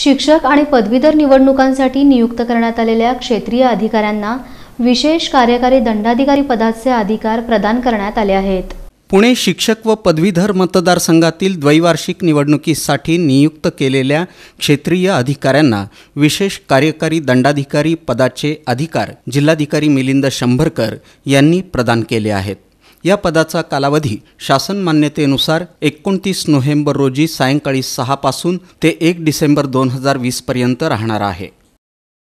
शिक्षक आणि पदवीधर निवडणुकांसाठी नियुक्त करण्यात आलेल्या क्षेत्रीय अधिकाऱ्यांना विशेष कार्यकारी दंडाधिकारी पदाचे अधिकार प्रदान करण्यात आले आहेत पुणे शिक्षक व पदवीधर मतदारसंघातील द्वैवार्षिक निवडणुकीसाठी नियुक्त केलेल्या क्षेत्रीय अधिकाऱ्यांना विशेष कार्यकारी दंडाधिकारी पदाचे अधिकार जिल्हाधिकारी मिलिंद शंभरकर यांनी प्रदान केले आहेत या पदाचा कालावधी शासन मान्यतेनुसार एकोणतीस नोव्हेंबर रोजी सायंकाळी सहापासून ते एक डिसेंबर दोन हजार वीसपर्यंत राहणार आहे